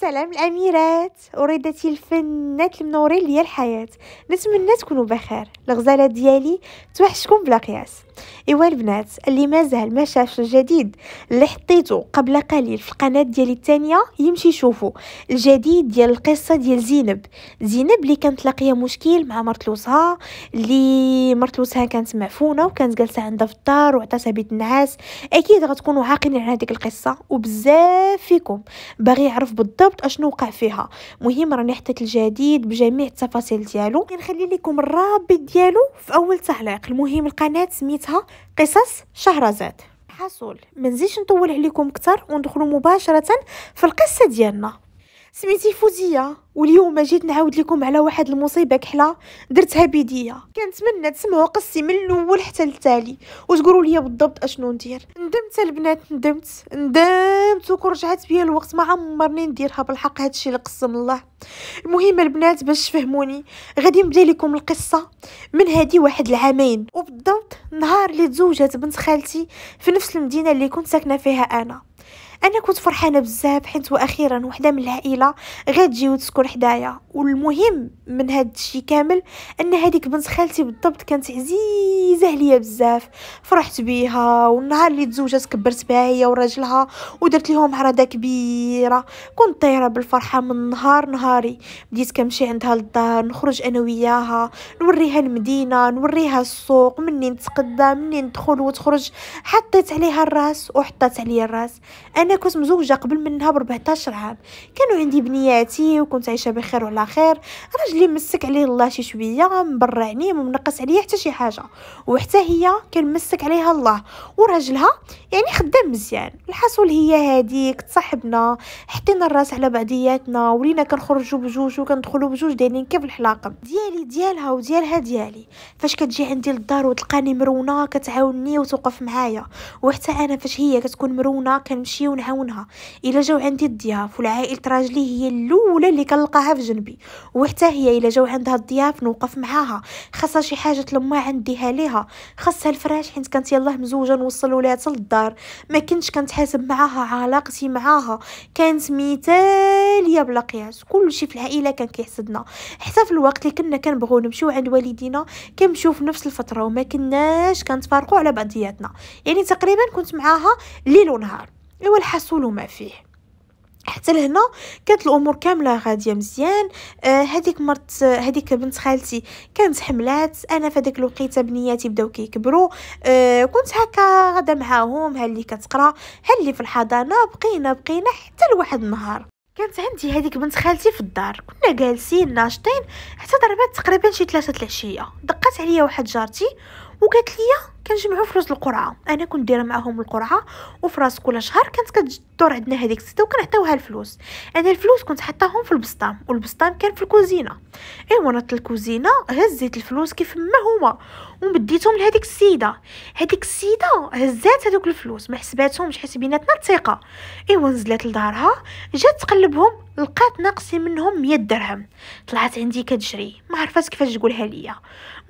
سلام الاميرات اردت الفنات المنورين ليا الحياه نتمنى تكونوا بخير الغزاله ديالي توحشكم بلا قياس ايوا البنات اللي مازال ما شافش الجديد اللي حطيته قبل قليل في القناه ديالي الثانيه يمشي يشوفو الجديد ديال القصه ديال زينب زينب اللي كانت لاقيه مشكل مع مرت لوسها اللي مرت لوسها كانت معفونه وكانت جالسه عندها في الدار وعطاتها بيت النعاس اكيد غتكونوا عاقلين على هذيك القصه وبزاف فيكم باغي يعرف بالضبط اشنو وقع فيها مهم راني حطيت الجديد بجميع التفاصيل ديالو كنخلي لكم الرابط ديالو في اول تعليق المهم القناه سميت سميتها قصص شهرزاد حصول منزيش نطول عليكم كتر وندخلوا مباشره في القصه ديالنا سميتي فوزيه واليوم جيت نعاود لكم على واحد المصيبه كحله درتها بيديا كنتمنى تسمعوا قصتي من الاول حتى للتالي وتقولوا لي بالضبط اشنو ندير ندمت البنات ندمت ندمت وكرجعت بيا الوقت ما عمرني نديرها بالحق هادشي اللي قسم الله المهم البنات باش تفهموني غادي نبدا لكم القصه من هادي واحد العامين وبالضبط نهار اللي تزوجت بنت خالتي في نفس المدينه اللي كنت ساكنه فيها انا انا كنت فرحانه بزاف حيت واخيرا وحده من العائله غتجي وتسكن حدايا والمهم من هذا الشيء كامل ان هذيك بنت خالتي بالضبط كانت عزيزه عليا بزاف فرحت بيها والنهار اللي تزوجت كبرت بها هي وراجلها ودرت لهم عرضه كبيره كنت طايره بالفرحه من نهار نهاري بديت كنمشي عندها للدار نخرج انا وياها نوريها المدينه نوريها السوق مني تقدم مني ندخل وتخرج حطيت عليها الراس وحطت عليا الراس انا انا كنت مزوجه قبل منها ب 14 عام كانوا عندي بنياتي وكنت عايشه بخير وعلى خير راجلي مسك عليه الله شي شويه مبرعني ومنقص عليا حتى شي حاجه وحتى هي كان مسك عليها الله وراجلها يعني خدام مزيان الحصول هي هذيك تصاحبنا حطينا الراس على بعضياتنا ولينا كنخرجوا بجوج وكندخلوا بجوج دايرين كيف الحلاقم ديالي ديالها وديالها ديالي فاش كتجي عندي للدار وتلقاني مرونه كتعاوني وتوقف معايا وحتى انا فاش هي كتكون مرونه كنمشيو كنعاونها الا جاو عندي الضياف والعائلة راجلي هي الاولى اللي كنلقاها في جنبي وحتى هي الا جاو عندها الضياف نوقف معاها خاصها شي حاجه لما عنديها ليها خاصها الفراش حيت كانت يلاه مزوجه نوصل ولادها للدار ما كنتش كنتحاسب معاها علاقتي معاها كانت مثاليه بلا قياس كلشي في العائله كان كيحسدنا حتى في الوقت اللي كنا كنبغيو نمشيو عند والدينا كنمشيو في نفس الفتره وما كناش كنتفارقوا على بعضياتنا يعني تقريبا كنت معاها ليل ونهار ايوا الحصول ما فيه حتى لهنا كانت الامور كامله غاديه مزيان آه هذيك مرت هذيك بنت خالتي كانت حملات انا في هذاك الوقيته بنياتي بداو كيكبروا آه كنت هكا غدا معاهم ها اللي كتقرا ها اللي في الحضانه بقينا بقينا حتى لواحد النهار كانت عندي هذيك بنت خالتي في الدار كنا جالسين ناشطين حتى ضربات تقريبا شي ثلاثة العشيه دقات عليا واحد جارتي وقالت لي كنجمعوا فلوس القرعه انا كنت دايره معاهم القرعه وفي راس كل شهر كانت كتدور عندنا هذيك السته وكنعطيوها الفلوس انا الفلوس كنت حطاهم في البسطام والبسطام كان في الكوزينه ايوا نط الكوزينه هزيت الفلوس كيف ما هما ومديتهم لهذيك السيده هذيك السيده هزات هذوك الفلوس ما حسباتهمش حيت بيناتنا الثقه ايوا نزلت لدارها جات تقلبهم لقات ناقصي منهم 100 درهم طلعت عندي كتجري ما عرفاش كيفاش تقولها ليا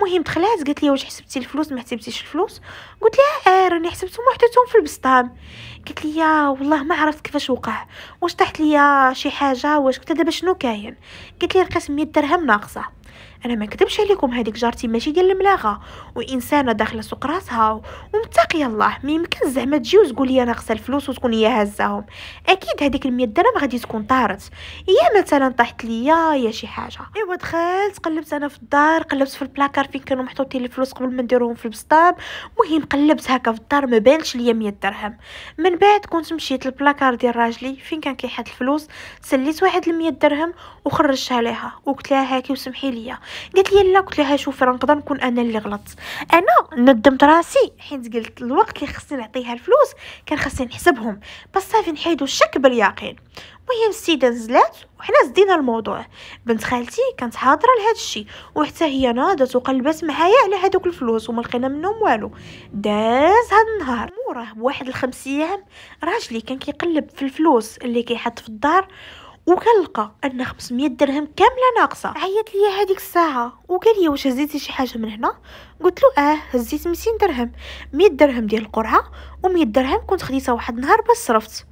المهم دخلات قالت لي واش حسبتي الفلوس ما حسبتيش الفلوس الفلوس قلت لها آه راني حسبتهم وحطيتهم في البسطام قالت لي والله ما عرفت كيفاش وقع واش طاحت لي شي حاجه واش كنت دابا شنو كاين قلت لي لقيت 100 درهم ناقصه انا ما كتبش عليكم هذيك جارتي ماشي ديال الملاغه وانسانه داخله سوق راسها ومتقي الله ما يمكن زعما تجي وتقول لي انا غسل الفلوس وتكون هي هزاهم اكيد هذيك ال 100 درهم غادي تكون طارت يا مثلا طاحت ليا يا شي حاجه ايوا دخلت قلبت انا في الدار قلبت في البلاكار فين كانوا محطوطين الفلوس قبل ما نديروهم في البسطام المهم قلبت هكا في الدار ما بانش ليا 100 درهم من بعد كنت مشيت للبلاكار ديال راجلي فين كان كيحط الفلوس سليت واحد ال 100 درهم وخرجتها ليها وقلت لها هاكي وسمحي ليا قالت لي لا قلت لها شوف راه نقدر نكون انا اللي غلطت انا ندمت راسي حيت قلت الوقت اللي خصني نعطيها الفلوس كان خصني نحسبهم بس صافي نحيدو الشك باليقين المهم السيده نزلات وحنا زدينا الموضوع بنت خالتي كانت حاضره لهذا الشيء وحتى هي ناضت وقلبت معايا على هذوك الفلوس وما لقينا منهم والو داز هاد النهار موراه بواحد الخمس ايام راجلي كان كيقلب في الفلوس اللي كيحط في الدار وكنلقى ان 500 درهم كامله ناقصه عيط ليا هذيك الساعه وقال لي واش هزيتي شي حاجه من هنا قلت له اه هزيت 200 درهم 100 درهم ديال القرعه و100 درهم كنت خديتها واحد النهار بس صرفت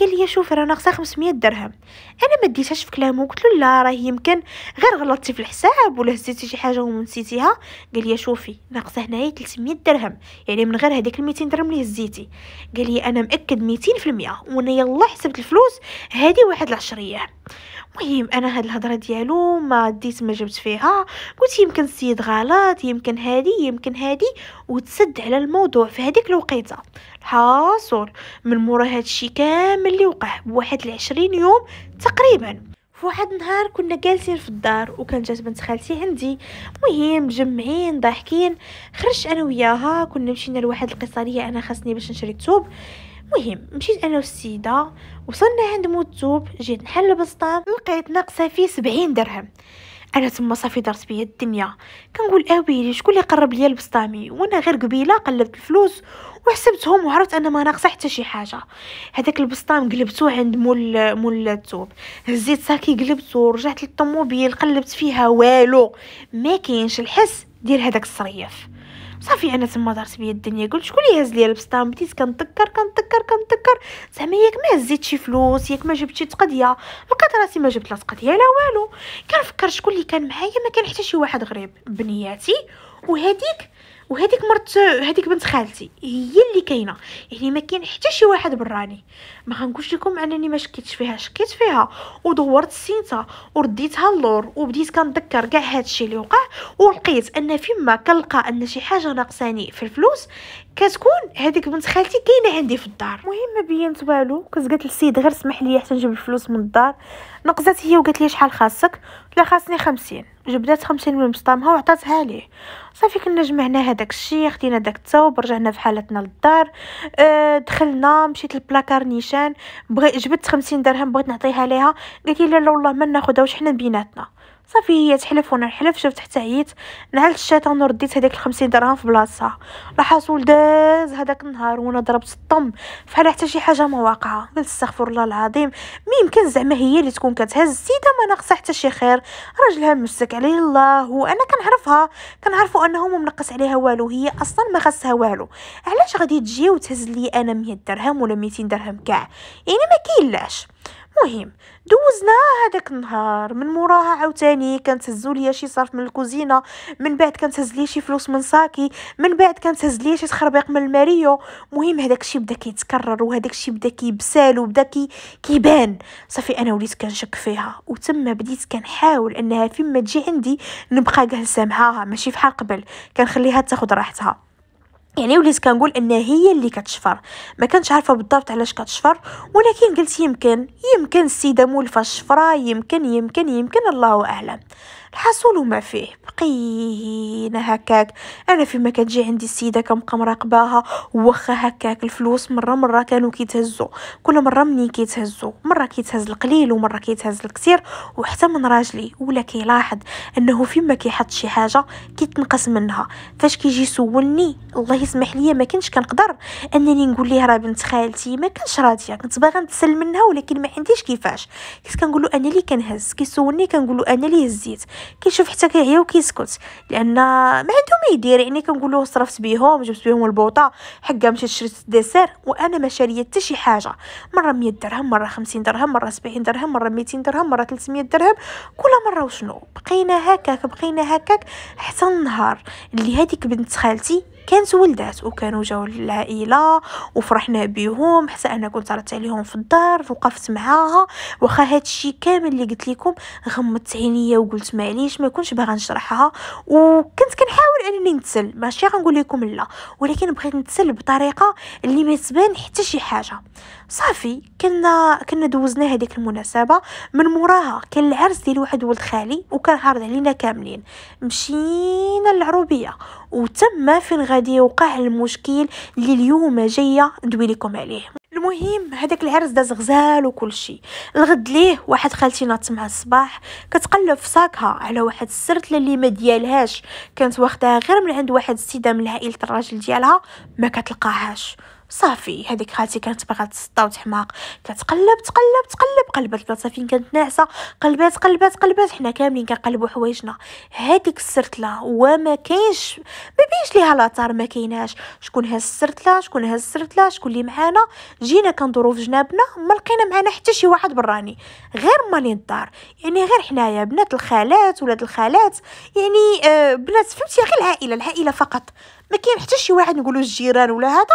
قال لي شوف راه ناقصه 500 درهم انا ما ديتهاش في كلامه قلت له لا راه يمكن غير غلطتي في الحساب ولا هزيتي شي حاجه ونسيتيها قال لي شوفي ناقصه هنايا 300 درهم يعني من غير هذيك ال 200 درهم اللي هزيتي قال لي انا متاكد 200% وانا يلا حسبت الفلوس هذه واحد العشريه مهم انا هاد الهضره ديالو ما ديت ما جبت فيها قلت يمكن السيد غلط يمكن هادي يمكن هادي وتسد على الموضوع في هذيك الوقيته الحاصل من مورا هادشي كامل اللي وقع بواحد العشرين يوم تقريبا فواحد النهار كنا جالسين في الدار وكان جات بنت خالتي عندي مهم مجمعين ضاحكين خرجت انا وياها كنا مشينا لواحد القصريه انا خاصني باش نشري كتب مهم مشيت انا والسيده وصلنا عند موتوب جيت نحل البسطام لقيت ناقصه فيه سبعين درهم انا تما صافي درت بيا الدنيا كنقول اويلي أه شكون اللي قرب ليا البسطامي وانا غير قبيله قلبت الفلوس وحسبتهم وعرفت ان ما ناقصه حتى شي حاجه هذاك البسطام قلبتو عند مول مول التوب هزيت ساكي قلبتو رجعت للطوموبيل قلبت فيها والو ما كاينش الحس ديال هذاك الصريف صافي انا تما دارت بيا الدنيا قلت شكون اللي هز لي البسطام بديت كنتكر كنتكر كنتكر زعما ياك ما هزيت شي فلوس ياك ما جبت شي تقضيه لقيت راسي ما جبت لا تقضيه لا والو كنفكر شكون اللي كان معايا ما كان حتى شي واحد غريب بنياتي وهذيك وهذيك مرت هذيك بنت خالتي هي اللي كاينه يعني ما كاين حتى شي واحد براني ما غنقولش لكم انني ما شكيتش فيها شكيت فيها ودورت السينتا ورديتها اللور وبديت كندكر كاع هادشي اللي وقع ولقيت ان فيما كنلقى ان شي حاجه ناقصاني في الفلوس كتكون هذيك بنت خالتي كاينه عندي في الدار المهم ما بينت والو كنت قالت للسيد غير سمح لي حتى نجيب الفلوس من الدار نقزات هي وقالت لي شحال خاصك لها خاصني خمسين جبدات خمسين من بسطامها وعطاتها ليه صافي كنا جمعنا هذاك الشيء خدينا داك الثوب رجعنا في حالتنا للدار أه دخلنا مشيت لبلاكار نيشان مزيان بغيت جبت 50 درهم بغيت نعطيها ليها قالت لي لا والله ما ناخذها واش حنا بيناتنا صافي هي تحلف وانا نحلف شفت حتى عييت نعلت الشيطان ورديت هذاك الخمسين درهم في بلاصتها الحصول داز هذاك النهار وانا ضربت الطم فحال حتى شي حاجه ما واقعه قلت استغفر الله العظيم ميمكن زعما هي اللي تكون كتهز السيده ما ناقصه حتى شي خير راجلها مسك عليه الله وانا كنعرفها كنعرفوا انه ما منقص عليها والو هي اصلا ما خاصها والو علاش غادي تجي وتهز لي انا 100 درهم ولا 200 درهم كاع يعني ما كاينلاش المهم دوزنا هذاك النهار من موراها عاوتاني كانت هزوا ليا شي صرف من الكوزينه من بعد كانت هز ليا شي فلوس من ساكي من بعد كانت هز ليا شي تخربيق من الماريو مهم هذاك الشيء بدا كيتكرر وهذاك الشيء بدا كيبسال وبدا كي كيبان صافي انا وليت كنشك فيها وتما بديت كنحاول انها فين ما تجي عندي نبقى جالسه معاها ماشي فحال قبل كنخليها تاخذ راحتها يعني وليت كنقول ان هي اللي كتشفر ما كنتش عارفه بالضبط علاش كتشفر ولكن قلت يمكن يمكن السيده مولفه الشفره يمكن يمكن يمكن الله اعلم الحصول ما فيه بقينا هكاك انا فيما كتجي عندي السيده كنبقى مراقباها واخا هكاك الفلوس مره مره كانوا كيتهزوا كل مره مني كيتهزوا مره كيتهز القليل ومره كيتهز الكثير وحتى من راجلي ولا كيلاحظ انه فيما كيحط شي حاجه كيتنقص منها فاش كيجي يسولني الله يسمح لي ما كنتش كنقدر انني نقول ليه راه بنت خالتي ما كنش راضيه كنت باغا نتسلم منها ولكن ما عنديش كيفاش كنت كنقول انا اللي كنهز كيسولني كنقول انا اللي هزيت كيشوف حتى كيعيا وكيسكت لان ما عنده ما يدير يعني كنقول له صرفت بيهم جبت بيهم البوطه حقا مشيت شريت الديسير وانا ما شاريه حتى شي حاجه مره 100 درهم مره 50 درهم مره 70 درهم مره 200 درهم مره 300 درهم كل مره وشنو بقينا هكاك بقينا هكاك حتى النهار اللي هذيك بنت خالتي كانت ولدات وكانوا جاو العائله وفرحنا بيهم حتى انا كنت عرضت عليهم في الدار وقفت معاها واخا هادشي كامل اللي قلت لكم غمضت عينيا وقلت معليش ما كنتش باغا نشرحها وكنت كنحاول انني نتسل ماشي غنقول لكم لا ولكن بغيت نتسل بطريقه اللي ما تبان حتى شي حاجه صافي كنا كنا دوزنا هذيك المناسبه من موراها كان العرس ديال واحد ولد خالي وكان عارض علينا كاملين مشينا للعروبيه وتما فين غادي يوقع المشكل اللي اليوم جايه ندوي لكم عليه المهم هذاك العرس داز غزال وكل شيء الغد ليه واحد خالتي ناضت مع الصباح كتقلب في ساكها على واحد السرتله اللي ما ديالهاش كانت واخداها غير من عند واحد السيده من عائله الراجل ديالها ما كتلقاهاش صافي هذيك خالتي كانت باغا تسطا وتحماق كتقلب تقلب تقلب قلبت بلاصه فين كانت ناعسه قلبات قلبات قلبات حنا كاملين كنقلبوا حوايجنا هذيك السرتله وما كاينش ما بينش ليها لاطار ما كايناش شكون هاز السرتله شكون هاز السرتله شكون اللي معانا جينا كندورو في جنابنا ما لقينا معانا حتى شي واحد براني غير مالين الدار يعني غير حنايا بنات الخالات ولاد الخالات يعني آه بنات فهمتي غير العائله العائله فقط ما كاين حتى شي واحد نقولوا الجيران ولا هذا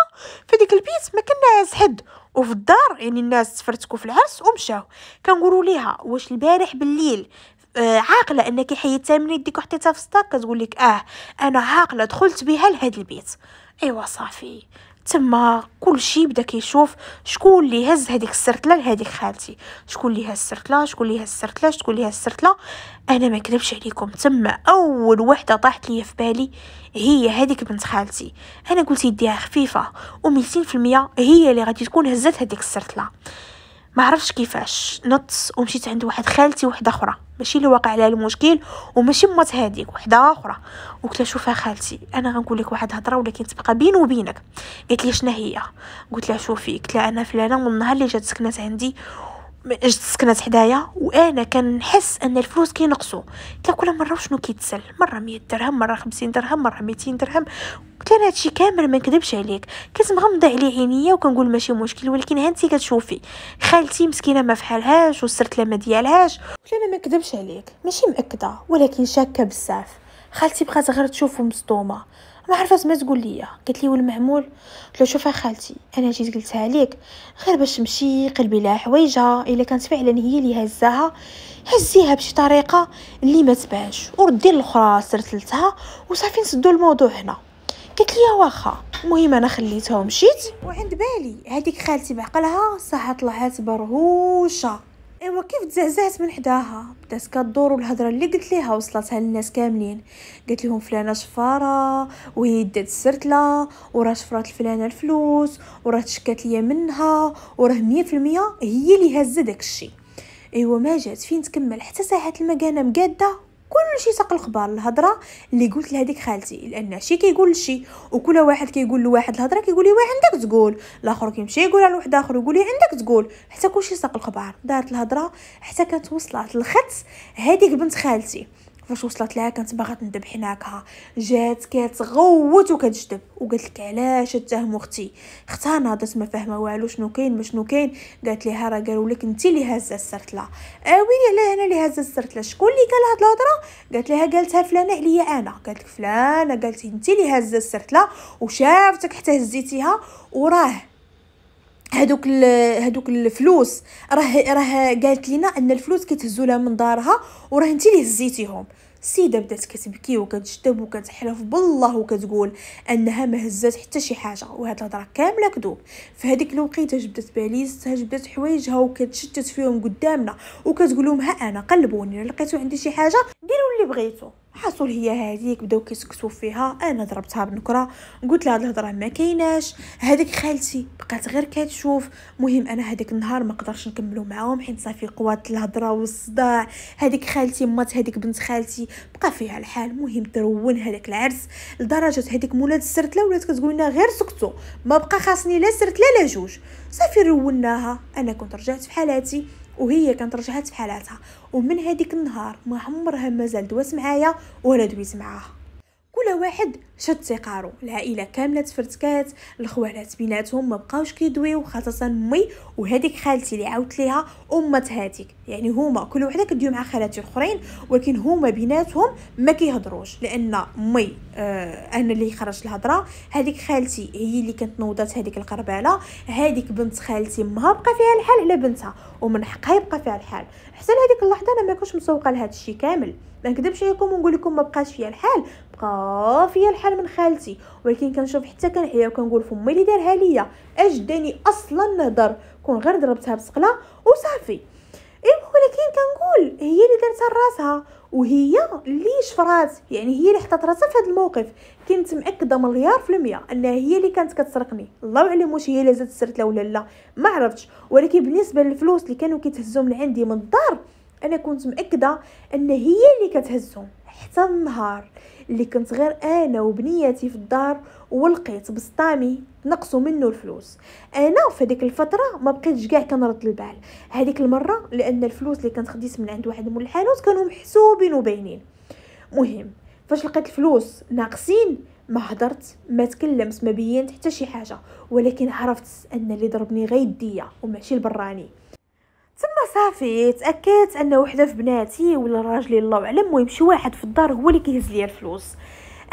في ديك البيت ما كان عاز حد وفي الدار يعني الناس تفرتكوا في العرس ومشاو كنقولوا ليها واش البارح بالليل آه عاقله انك حيت من يديك وحطيتها في السطاك كتقول لك اه انا عاقله دخلت بها لهذا البيت ايوا صافي تما كلشي بدا كيشوف شكون اللي هز هذيك السرتله لهذيك خالتي شكون اللي هز السرتله شكون اللي هز السرتله شكون اللي هز السرتله انا ما كذبش عليكم تما اول وحده طاحت ليا في بالي هي هذيك بنت خالتي انا قلت يديها خفيفه و100% هي اللي غادي تكون هزت هذيك السرتله ما عرفش كيفاش نط ومشيت عند واحد خالتي وحده اخرى ماشي اللي واقع عليها المشكل وماشي مات هذيك وحده اخرى قلت لها شوفها خالتي انا غنقول لك واحد الهضره ولكن تبقى بيني وبينك قالت لي شنو هي قلت لها شوفي قلت لها انا فلانه من النهار اللي جات سكنات عندي سكنت حدايا وانا كنحس ان الفلوس كينقصوا كل مره شنو كيتسل مره 100 درهم مره 50 درهم مره 200 درهم كان هادشي كامل ما نكذبش عليك كنت مغمضه عليه عينيا وكنقول ماشي مشكل ولكن ها كتشوفي خالتي مسكينه ما فحالهاش والسرتله ما ديالهاش انا ما نكذبش عليك ماشي مأكده ولكن شاكه بزاف خالتي بقات غير تشوفو مصدومه ما عرفت ما تقول ليا قالت لي والمعمول قلت له شوفها خالتي انا جيت قلتها ليك غير باش تمشي قلبي لها حوايجها الا كانت فعلا هي اللي هزاها هزيها بشي طريقه اللي ما تبانش وردي الاخرى سرتلتها وصافي نسدو الموضوع هنا قالت لي واخا المهم انا خليتها ومشيت وعند بالي هذيك خالتي بعقلها صحه طلعت برهوشه ايوا كيف تزهزهت من حداها بدات كدور والهضره اللي قلت ليها وصلتها للناس كاملين قلت لهم فلانه شفاره وهي دات السرتله وراه شفرات الفلانه الفلوس وراه تشكات ليا منها وراه مية في المية هي اللي هزه داكشي ايوا ما جات فين تكمل حتى ساعات المكانه مقاده كلشي ساق الخبار الهضره اللي قلت لهذيك خالتي لان شي كيقول شي وكل واحد كيقول لواحد الهضره كيقول لي عندك تقول الاخر كيمشي يقول على واحد اخر يقول لي عندك تقول حتى كلشي ساق الخبار دارت الهضره حتى كانت وصلت للخت هذيك بنت خالتي فاش وصلت لها كانت باغا تندب حناكها جات كتغوت وكتجدب وقالت لك علاش تتهم اختي اختها ناضت ما فاهمه والو شنو كاين ما شنو كاين قالت ليها راه قالوا لك انت اللي هازه السرتله اويلي آه، علاه انا اللي هازه السرتله شكون اللي قال هاد الهضره قالت ليها قالتها فلانه عليا انا قالت لك فلانه قالت انت اللي هازه السرتله وشافتك حتى هزيتيها وراه هذوك هذوك الفلوس راه راه قالت لنا ان الفلوس كتهزو لها من دارها وراه انت اللي هزيتيهم السيده بدات كتبكي وكتشتب وكتحلف بالله وكتقول انها ما هزات حتى شي حاجه وهاد الهضره كامله كذوب فهاديك الوقيته جبدت باليزتها جبدت حوايجها وكتشتت فيهم قدامنا وكتقول لهم ها انا قلبوني لقيتو عندي شي حاجه ديروا اللي بغيتو حصل هي هذيك بداو كيسكتو فيها انا ضربتها بنكره قلت لها هاد الهضره ما كايناش هذيك خالتي بقات غير كتشوف مهم انا هذيك النهار ما قدرش نكملو معاهم حيت صافي قوات الهضره والصداع هذيك خالتي مات هذيك بنت خالتي بقى فيها الحال مهم ترون هذاك العرس لدرجه هذيك مولات السرتله ولات كتقول لنا غير سكتو ما بقى خاصني لا سرتله لا جوج صافي روناها انا كنت رجعت في حالاتي وهي كانت رجعات في حالاتها ومن هذيك النهار ما عمرها مازال دوات معايا ولا دويت معاها كل واحد شد تقارو العائله كامله تفرتكات الخوالات بيناتهم ما بقاوش كيدويو خاصه مي وهذيك خالتي اللي عاودت ليها امه هذيك يعني هما كل وحده كديو مع خالاتي الاخرين ولكن هما بيناتهم ما كيهضروش لان مي آه انا اللي خرجت الهضره هذيك خالتي هي اللي كانت نوضات هذيك القرباله هذيك بنت خالتي ما بقى فيها الحال على بنتها ومن حقها يبقى فيها الحال حتى لهذيك اللحظه انا ما كنتش مسوقه لهذا الشيء كامل ما نكذبش عليكم ونقول لكم ما بقاش فيها الحال بقى فيا الحال من خالتي ولكن كنشوف حتى كنحيا وكنقول فمي اللي دارها ليا اش داني اصلا نهضر كون غير ضربتها بسقله وصافي ايوا ولكن كنقول هي اللي دارتها لراسها وهي اللي شفرات يعني هي اللي حطت راسها في هذا الموقف كنت مأكدة مليار في المية انها هي اللي كانت كتسرقني الله اعلم واش هي اللي زادت سرت ولا لا ما عرفتش ولكن بالنسبه للفلوس اللي كانوا كيتهزوا من عندي من الدار انا كنت مأكدة ان هي اللي كتهزهم حتى النهار اللي كنت غير انا وبنيتي في الدار ولقيت بسطامي نقصوا منه الفلوس انا في هذيك الفتره ما بقيتش كاع كنرد البال هذيك المره لان الفلوس اللي كنت خديت من عند واحد مول الحانوت كانوا محسوبين وباينين مهم فاش لقيت الفلوس ناقصين ما هدرت ما تكلمت ما بينت حتى شي حاجه ولكن عرفت ان اللي ضربني غير يديا وماشي البراني تما صافي تاكدت ان وحده في بناتي ولا راجلي الله اعلم المهم شي واحد في الدار هو اللي كيهز ليا الفلوس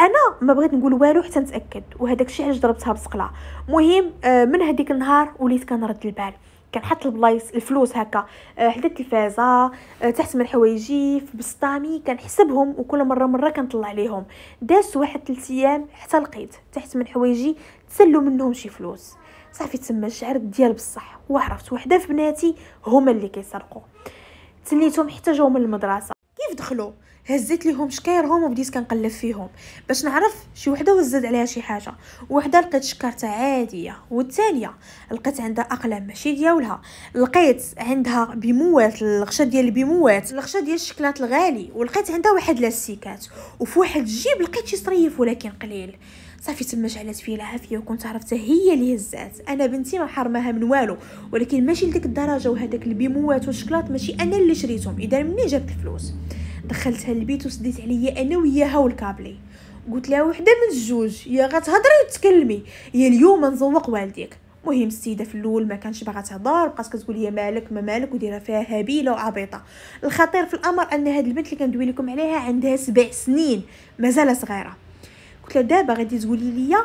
انا ما بغيت نقول والو حتى نتاكد وهذاك الشيء علاش ضربتها بصقله مهم آه، من هذيك النهار وليت كنرد البال كنحط البلايص الفلوس هكا آه، حدا التلفازه آه، تحت من حوايجي في بسطامي كنحسبهم وكل مره مره كنطلع عليهم داس واحد 3 ايام حتى لقيت تحت من حوايجي تسلوا منهم شي فلوس صافي تما الشعر ديال بصح وعرفت وحده في بناتي هما اللي كيسرقوا تليتهم حتى جاو من المدرسه كيف دخلوا هزيت ليهم شكايرهم وبديت كنقلب فيهم باش نعرف شي وحده وزاد عليها شي حاجه وحده لقيت شكارتها عاديه والثانيه لقيت عندها اقلام ماشي ديالها لقيت عندها بيموات الغشه ديال البيموات الغشه ديال الشكلات الغالي ولقيت عندها واحد لاستيكات وفي واحد الجيب لقيت شي صريف ولكن قليل صافي تما شعلت فيه العافيه وكنت عرفتها هي اللي هزات انا بنتي ما حرمها من والو ولكن ماشي لديك الدرجه وهداك البيموات والشكلاط ماشي انا اللي شريتهم اذا منين جابت الفلوس دخلتها للبيت وسديت عليا انا وياها والكابلي قلت لها وحده من الجوج يا غتهضري وتكلمي يا اليوم نزوق والديك مهم السيده في الاول ما كانش باغا تهضر بقات كتقول لي مالك ما مالك وديرها فيها هبيله وعبيطه الخطير في الامر ان هاد البنت اللي كندوي لكم عليها عندها سبع سنين مازال صغيره قلت له دابا غادي تقولي ليا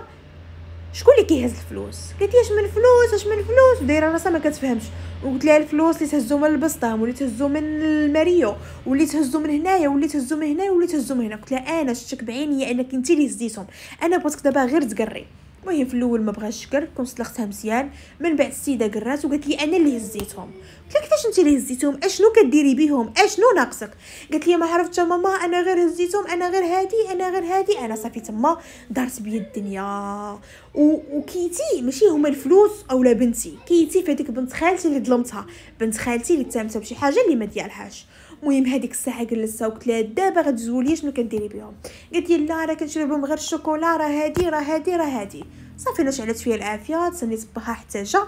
شكون اللي كيهز الفلوس قالت لي اش من فلوس اش من فلوس دايره راسها ما كتفهمش وقلت لها الفلوس اللي تهزو من البسطام واللي تهزو من الماريو واللي تهزو من هنايا واللي تهزو من هنايا واللي تهزو من هنا قلت لها انا شتك بعينيا انك انت اللي هزيتهم انا بغيتك دابا غير تقري المهم في الاول ما بغاش شكر كون طلقتها مزيان من بعد السيده قرات وقالت لي انا اللي هزيتهم قلت لها كيفاش انت اللي هزيتهم اشنو كديري بهم اشنو ناقصك قالت لي ما عرفتش ماما انا غير هزيتهم انا غير هادي انا غير هادي انا صافي تما دارت بيا الدنيا و... وكيتي ماشي هما الفلوس اولا بنتي كيتي في هذيك بنت خالتي اللي ظلمتها بنت خالتي اللي تهمتها بشي حاجه اللي ما ديالهاش المهم هذيك الساعه جلسها وقلت لها دابا غتزولي شنو كنديري بهم قالت لي لا راه كنشري لهم غير الشوكولا راه هادي راه هادي راه هادي صافي انا شعلت فيها العافيه تسنيت بها حتى جا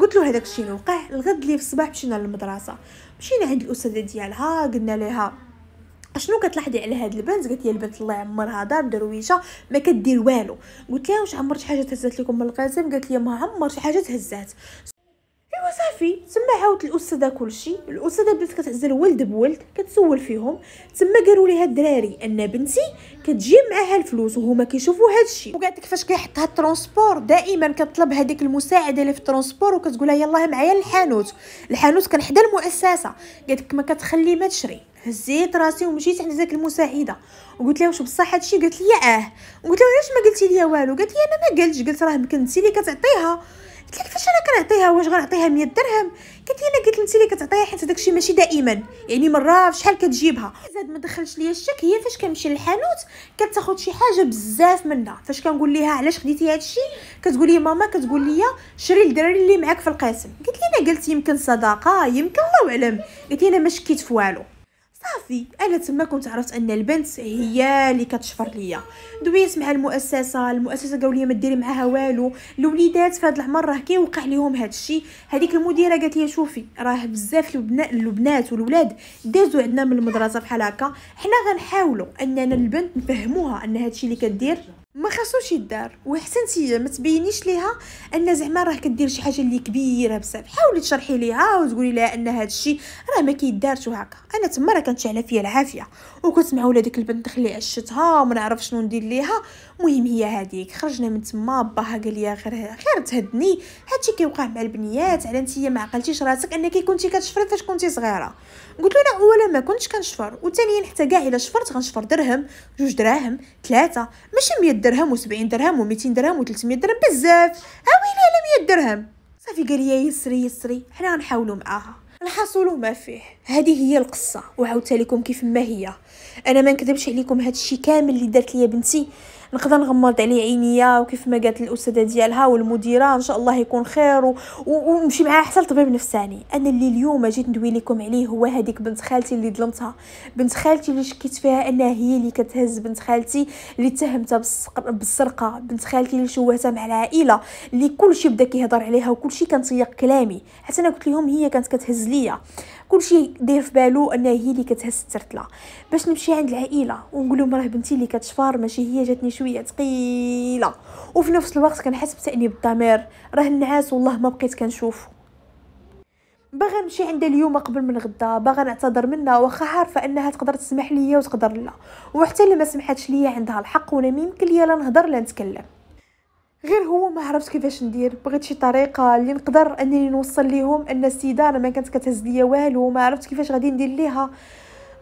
قلت له هذاك الشيء اللي وقع الغد اللي في الصباح مشينا للمدرسه مشينا عند الاستاذه ديالها قلنا لها شنو كتلاحظي على هاد البنت قالت لي البنت الله يعمرها دار درويشه ما كدير والو قلت لها واش عمرت حاجه تهزات لكم من القاسم قالت لي ما عمرت شي حاجه تهزات وصافي تما عاودت الاستاذه كلشي الاستاذه بدات كتعزل ولد بولد كتسول فيهم تما قالوا ليها الدراري ان بنتي كتجي معاها الفلوس وهما كيشوفوا هذا الشيء وقالت لك فاش كيحطها الترونسبور دائما كتطلب هذيك المساعده اللي في الترونسبور وكتقولها يلاه معايا للحانوت الحانوت كان حدا المؤسسه قالت لك ما كتخلي ما تشري هزيت راسي ومشيت عند ديك المساعده وقلت لها واش بصح هادشي قالت لي اه قلت لها علاش ما قلتي لي والو قالت لي انا ما قلتش قلت راه انت اللي كتعطيها قلت لها كيفاش انا كنعطيها واش غنعطيها 100 درهم قالت لي انا قلت انت اللي كتعطيها حيت داكشي ماشي دائما يعني مره فشحال كتجيبها زاد ما دخلش ليا الشك هي فاش كنمشي للحانوت كتاخد شي حاجه بزاف منها فاش كنقول ليها علاش خديتي هادشي كتقول لي ماما كتقول لي شري الدراري اللي معاك في القاسم قلت لي انا قلت يمكن صداقه يمكن الله اعلم قلت لي انا ما شكيت في والو صافي انا تما كنت عرفت ان البنت هي اللي كتشفر ليا دويت مع المؤسسه المؤسسه قالوا لي ما ديري معاها والو الوليدات في هذا العمر راه كيوقع ليهم هذا الشيء هذيك المديره قالت لي شوفي راه بزاف البنات البنات والولاد دازوا عندنا من المدرسه بحال هكا حنا غنحاولوا اننا البنت نفهموها ان هذا الشيء اللي كدير ما خاصوش يدار وحسن سيجا ما تبينيش ليها ان زعما راه كدير شي حاجه اللي كبيره بزاف حاولي تشرحي ليها وتقولي لها ان هذا الشيء راه ما كيدارش وهكا انا تما راه كانت شعله فيا العافيه وكنت مع ولادك البنت دخلي عشتها وما نعرف شنو ندير ليها مهم هي هذيك خرجنا من تما باها قال لي غير غير تهدني هادشي كيوقع مع البنيات على انت ما عقلتيش راسك انك كنتي كتشفري فاش كنتي صغيره قلت له انا اولا ما كنتش كنشفر وثانيا حتى كاع الا شفرت غنشفر درهم جوج دراهم ثلاثه ماشي 100 درهم و70 درهم و200 درهم و300 درهم بزاف ها ويلي على 100 درهم صافي قال لي يسري يسري حنا غنحاولوا معاها الحصول ما فيه هذه هي القصه وعاودت لكم كيف ما هي انا ما نكذبش عليكم هذا الشيء كامل اللي دارت لي بنتي نقدر نغمض عليه عينيا وكيف ما قالت الاستاذه ديالها والمديره ان شاء الله يكون خير و... ونمشي معاها حتى لطبيب نفساني انا اللي اليوم جيت ندوي لكم عليه هو هذيك بنت خالتي اللي ظلمتها بنت خالتي اللي شكيت فيها انها هي اللي كتهز بنت خالتي اللي اتهمتها بالسرقه بالسرقه بنت خالتي اللي شوهتها مع العائله اللي كلشي بدا كيهضر عليها وكلشي كان تيق كلامي حتى انا قلت لهم هي كانت كتهز ليا كلشي داير في بالو انها هي اللي كتهز الترتله باش نمشي عند العائله ونقول لهم راه بنتي اللي كتشفار ماشي هي جاتني شويه ثقيله وفي نفس الوقت كنحس بتانيب الضمير راه النعاس والله ما بقيت كنشوف باغا نمشي عندها اليوم قبل من غدا باغا نعتذر منها واخا عارفه انها تقدر تسمح ليا وتقدر لا وحتى اللي ما سمحتش ليا عندها الحق وانا ما يمكن ليا لا نهضر لا نتكلم غير هو ما عرفتش كيفاش ندير بغيت شي طريقه اللي نقدر انني نوصل ليهم ان السيده انا ما كانت كتهز ليا والو ما عرفت كيفاش غادي ندير ليها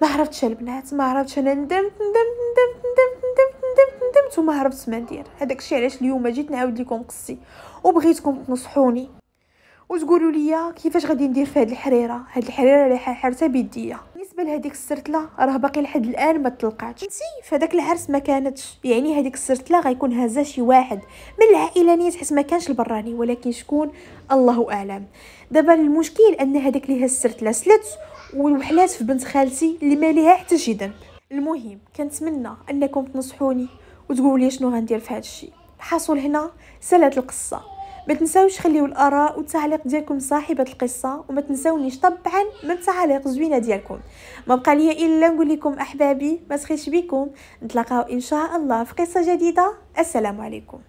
ما عرفتش البنات ما عرفتش انا ندمت ندمت ندمت ندمت ندمت ندمت ندمت وما عرفتش ما ندير هذاك الشيء علاش اليوم جيت نعاود لكم قصي وبغيتكم تنصحوني وتقولوا لي كيفاش غادي ندير في هاد الحريره هاد الحريره اللي حرتها بيديا بالنسبه لهذيك السرتله راه باقي لحد الان ما تلقاتش انت فداك العرس ما كانتش يعني هذيك السرتله غيكون هازا شي واحد من العائله نيت حيت ما كانش البراني ولكن شكون الله اعلم دابا المشكل ان هذيك اللي هز السرتله سلت وحلات في بنت خالتي اللي ما ليها حتى شي ذنب المهم كنتمنى انكم تنصحوني وتقولوا لي شنو غندير في هذا الشيء حصل هنا سالات القصه ما تنساوش خليو الاراء والتعليق ديالكم صاحبه القصه وما تنساونيش طبعا من التعاليق زوينه ديالكم ما بقى ليا الا نقول لكم احبابي ما تخيش بكم نتلاقاو ان شاء الله في قصه جديده السلام عليكم